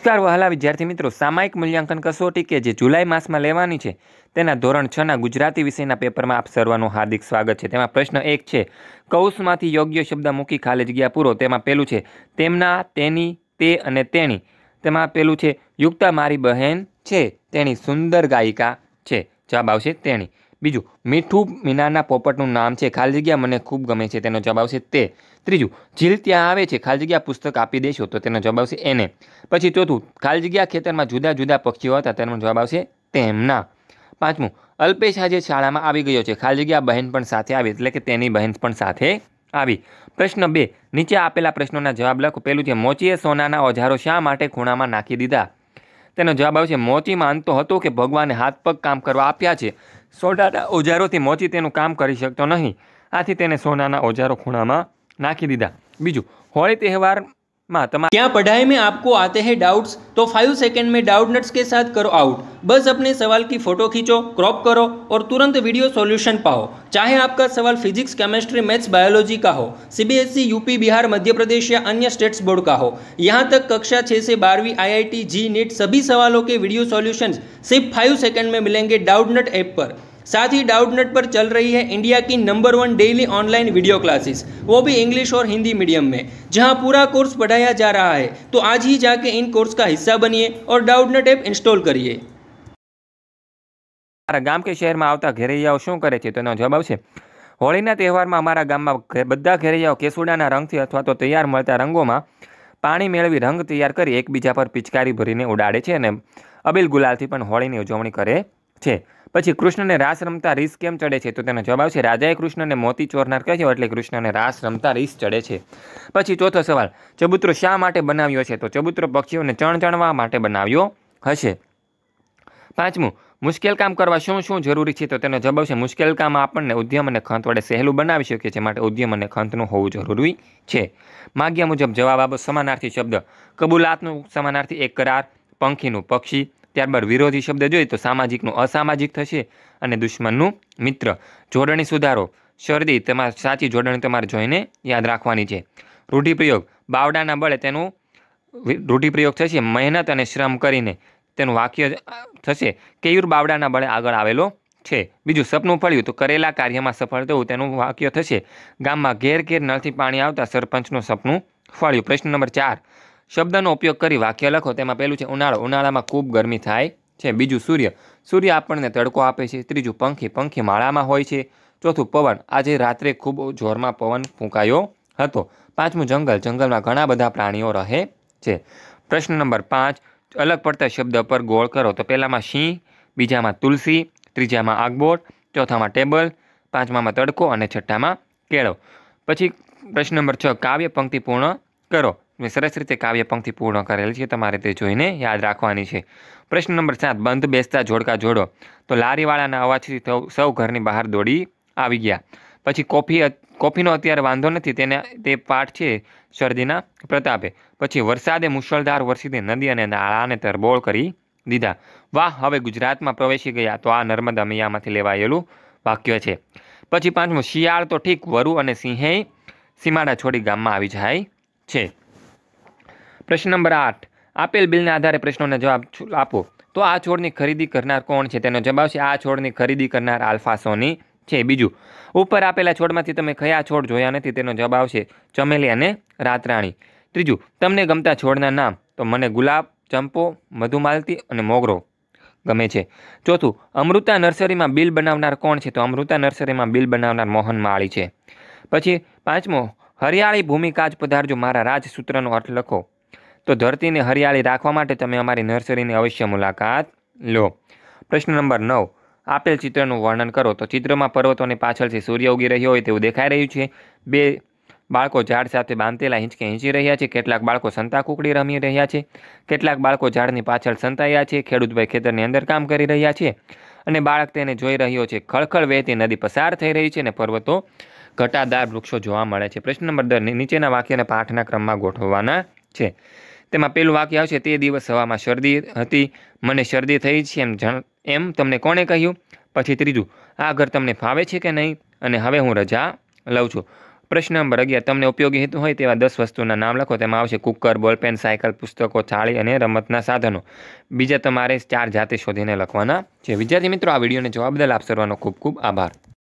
નમસ્કાર વહાલા વિદ્યાર્થી મિત્રો સામાયિક મૂલ્યાંકન કસોટી કે જે જુલાઈ માસમાં લેવાની છે તેના ધોરણ છ ના ગુજરાતી વિષયના પેપરમાં આપ સર્વનું હાર્દિક સ્વાગત છે તેમાં પ્રશ્ન એક છે કૌશમાંથી યોગ્ય શબ્દ મૂકી ખાલી જગ્યા પૂરો તેમાં પેલું છે તેમના તેની તે અને તેણી તેમાં પેલું છે યુક્તા મારી બહેન છે તેણી સુંદર ગાયિકા છે જવાબ આવશે તેણી બીજું મીઠું મીનાના પોપટનું નામ છે ખાલી જગ્યા મને ખૂબ ગમે છે તેનો જવાબ આવશે તે ત્રીજું જીલ ત્યાં આવે છે ખાલી જગ્યા પુસ્તક આપી દેશો તો તેનો જવાબ આવશે એને પછી ચોથું ખાલી જગ્યા ખેતરમાં જુદા જુદા પક્ષીઓ હતા તેનો જવાબ આવશે તેમના પાંચમું અલ્પેશ આજે શાળામાં આવી ગયો છે ખાલી જગ્યા બહેન પણ સાથે આવી એટલે કે તેની બહેન પણ સાથે આવી પ્રશ્ન બે નીચે આપેલા પ્રશ્નોના જવાબ લખો પેલું છે મોચીએ સોનાના ઓજારો શા માટે ખૂણામાં નાખી દીધા તેનો જવાબ આવશે મોચી માનતો હતો કે ભગવાને હાથ પગ કામ કરવા આપ્યા છે સોડાના ઓજારોથી મોચી તેનું કામ કરી શકતો નહીં આથી તેને સોનાના ઓજારો ખૂણામાં નાખી દીધા બીજું હોળી તહેવાર महात्मा क्या पढ़ाई में आपको आते हैं डाउट्स तो फाइव सेकेंड में डाउट नट्स के साथ करो आउट बस अपने सवाल की फोटो खींचो क्रॉप करो और तुरंत वीडियो सॉल्यूशन पाओ चाहे आपका सवाल फिजिक्स केमिस्ट्री मैथ्स बायोलॉजी का हो CBSE UP e, Bihar Madhya Pradesh या अन्य स्टेट्स बोर्ड का हो यहाँ तक कक्षा छः से बारहवीं आई जी नीट सभी सवालों के वीडियो सोल्यूशन सिर्फ फाइव सेकेंड में मिलेंगे डाउट नट ऐप पर साथ ही डाउटनेट पर चल रही है इंडिया की number one daily online video classes वो भी इंग्लिश और हिंदी मीडियम में जहां पूरा कोर्स पढ़ाया जा रहा है तो आज ही जाके इन कोर्स का हिस्सा बनिए और ડાઉટનેટ એપ ઇન્સ્ટોલ કરીએ મારા ગામ કે શહેરમાં આવતા ઘેરૈયાઓ શું કરે છે તેનો જવાબ આવશે હોળીના તહેવારમાં અમારા ગામમાં બધા ઘેરૈયાઓ કેસુડાના રંગથી અથવા તો તૈયાર મળતા રંગોમાં પાણી મેળવી રંગ તૈયાર કરી એકબીજા પર પિચકારી ભરીને ઉડાડે છે અને અબિલ ગુલાલથી પણ હોળીની ઉજવણી કરે છે પછી કૃષ્ણને રાસ રમતા રીસ કેમ ચડે છે તો તેનો જવાબ આવશે રાજાએ કૃષ્ણને મોતી ચોરનાર કહ્યો એટલે કૃષ્ણને રાસ રમતા રીસ ચડે છે પછી ચોથો સવાલ ચબૂતરો શા માટે બનાવ્યો છે તો ચબૂતરો પક્ષીઓને ચણ ચણવા માટે બનાવ્યો હશે પાંચમું મુશ્કેલ કામ કરવા શું શું જરૂરી છે તો તેનો જવાબ છે મુશ્કેલ કામ આપણને ઉદ્યમ અને ખંત વડે સહેલું બનાવી શકીએ છીએ માટે ઉદ્યમ અને ખંતનું હોવું જરૂરી છે માગ્યા મુજબ જવાબ આપો સમાનાર્થી શબ્દ કબૂલાતનું સમાનાર્થી એક કરાર પંખીનું પક્ષી ત્યારબાદ વિરોધી શબ્દ જોઈએ તો સામાજિકનું અસામાજિક થશે અને દુશ્મનનું મિત્ર જોડણી સુધારો શરદી તમારે સાચી જોડણી તમારે જોઈને યાદ રાખવાની છે રૂઢિપ્રયોગ બાવડાના બળે તેનું રૂઢિપ્રયોગ થશે મહેનત અને શ્રમ કરીને તેનું વાક્ય થશે કેયુર બાવડાના બળે આગળ આવેલો છે બીજું સપનું ફળ્યું તો કરેલા કાર્યમાં સફળ થવું તેનું વાક્ય થશે ગામમાં ઘેર ઘેર નળથી પાણી આવતા સરપંચનું સપનું ફળ્યું પ્રશ્ન નંબર ચાર શબ્દનો ઉપયોગ કરી વાક્ય લખો તેમાં પહેલું છે ઉનાળો ઉનાળામાં ખૂબ ગરમી થાય છે બીજું સૂર્ય સૂર્ય આપણને તડકો આપે છે ત્રીજું પંખી પંખી માળામાં હોય છે ચોથું પવન આજે રાત્રે ખૂબ જોરમાં પવન ફૂંકાયો હતો પાંચમું જંગલ જંગલમાં ઘણા બધા પ્રાણીઓ રહે છે પ્રશ્ન નંબર પાંચ અલગ પડતા શબ્દ પર ગોળ કરો તો પહેલામાં સિંહ બીજામાં તુલસી ત્રીજામાં આગબોટ ચોથામાં ટેબલ પાંચમામાં તડકો અને છઠ્ઠામાં કેળો પછી પ્રશ્ન નંબર છ કાવ્ય પંક્તિ પૂર્ણ કરો સરસ રીતે કાવ્ય પંક્તિ પૂર્ણ કરેલ છે તમારે તે જોઈને યાદ રાખવાની છે પ્રશ્ન નંબર સાત બંધ બેસતા જોડકા જોડો તો લારીવાળાના અવાજથી સૌ ઘરની બહાર દોડી આવી ગયા પછી કોફી કોફીનો અત્યારે વાંધો નથી તેને તે પાઠ છે શરદીના પ્રતાપે પછી વરસાદે મુશળધાર વરસીથી નદી અને નાળાને તરબોળ કરી દીધા વાહ હવે ગુજરાતમાં પ્રવેશી ગયા તો આ નર્મદા મૈયામાંથી લેવાયેલું વાક્ય છે પછી પાંચમું શિયાળ તો ઠીક વરુ અને સિંહે સીમાડા છોડી ગામમાં આવી જાય છે પ્રશ્ન નંબર આઠ આપેલ બિલના આધારે પ્રશ્નોને જવાબ આપો તો આ છોડની ખરીદી કરનાર કોણ છે તેનો જવાબ છે આ છોડની ખરીદી કરનાર આલ્ફાસોની છે બીજું ઉપર આપેલા છોડમાંથી તમે કયા છોડ જોયા નથી તેનો જવાબ આવશે ચમેલી અને રાતરાણી ત્રીજું તમને ગમતા છોડના નામ તો મને ગુલાબ ચંપો મધુમાલતી અને મોગરો ગમે છે ચોથું અમૃતા નર્સરીમાં બિલ બનાવનાર કોણ છે તો અમૃતા નર્સરીમાં બિલ બનાવનાર મોહન માળી છે પછી પાંચમો હરિયાળી ભૂમિ કાચ પધારજો મારા રાજસૂત્રનો અર્થ લખો તો ધરતીને હરિયાળી રાખવા માટે તમે અમારી નર્સરીની અવશ્ય મુલાકાત લો પ્રશ્ન નંબર નવ આપેલ ચિત્રનું વર્ણન કરો તો ચિત્રમાં પર્વતોની પાછળથી સૂર્ય ઉગી રહ્યો હોય તેવું દેખાઈ રહ્યું છે બે બાળકો ઝાડ સાથે બાંધેલા હિંચકે હિંચી રહ્યા છે કેટલાક બાળકો સંતા કુકડી રમી રહ્યા છે કેટલાક બાળકો ઝાડની પાછળ સંતાયા છે ખેડૂતભાઈ ખેતરની અંદર કામ કરી રહ્યા છે અને બાળક તેને જોઈ રહ્યો છે ખળખળ વહેતી નદી પસાર થઈ રહી છે અને પર્વતો ઘટાદાર વૃક્ષો જોવા મળે છે પ્રશ્ન નંબર દર નીચેના વાક્યને પાઠના ક્રમમાં ગોઠવવાના છે તેમાં પહેલું વાક્ય આવશે તે દિવસ હવામાં શરદી હતી મને શરદી થઈ છે એમ જાણ એમ તમને કોણે કહ્યું પછી ત્રીજું આ ઘર તમને ફાવે છે કે નહીં અને હવે હું રજા લઉં છું પ્રશ્ન નંબર અગિયાર તમને ઉપયોગી હેતુ હોય તેવા દસ વસ્તુના નામ લખો તેમાં આવશે કુકર બોલપેન સાયકલ પુસ્તકો ચાળી અને રમતના સાધનો બીજા તમારે ચાર જાતે શોધીને લખવાના છે વિદ્યાર્થી મિત્રો આ વિડીયોને જવાબદાર આપ સર્વનો ખૂબ ખૂબ આભાર